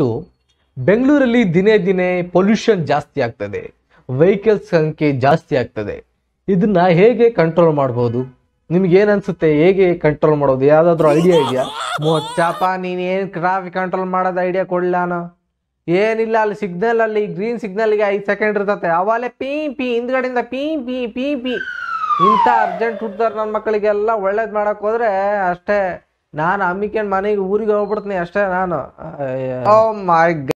next ಬೆಂಗಳೂರಲ್ಲಿ ದಿನೇ ದಿನೇ ಪೊಲ್ಯೂಷನ್ ಜಾಸ್ತಿ ಆಗ್ತದೆ ವೆಹಿಕಲ್ಸ್ ಸಂಖ್ಯೆ ಜಾಸ್ತಿ ಆಗ್ತದೆ ಇದನ್ನ ಹೇಗೆ ಕಂಟ್ರೋಲ್ ಮಾಡ್ಬೋದು ನಿಮ್ಗೆ ಏನು ಅನ್ಸುತ್ತೆ ಹೇಗೆ ಕಂಟ್ರೋಲ್ ಮಾಡೋದು ಯಾವುದಾದ್ರೂ ಐಡಿಯಾ ಇದೆಯಾ ಮೋಚಾಪ ನೀನು ಏನು ಟ್ರಾಫಿಕ್ ಕಂಟ್ರೋಲ್ ಮಾಡೋದು ಐಡಿಯಾ ಕೊಡಲಾನ ಏನಿಲ್ಲ ಅಲ್ಲಿ ಸಿಗ್ನಲ್ ಅಲ್ಲಿ ಗ್ರೀನ್ ಗೆ ಐದು ಸೆಕೆಂಡ್ ಇರ್ತತೆ ಅವಾಗಲೇ ಪೀ ಪಿ ಹಿಂದ್ಗಡೆಯಿಂದ ಪೀ ಪಿ ಪೀ ಪಿ ಇಂಥ ಅರ್ಜೆಂಟ್ ಹುಟ್ಟಾರ ನನ್ನ ಮಕ್ಕಳಿಗೆಲ್ಲ ಒಳ್ಳೇದು ಮಾಡೋಕ್ಕೋದ್ರೆ ಅಷ್ಟೇ ನಾನು ಅಮ್ಮಿಕೊಂಡ್ ಮನೆಗೆ ಊರಿಗೆ ಹೋಗ್ಬಿಡ್ತೀನಿ ಅಷ್ಟೇ ನಾನು ಮೈ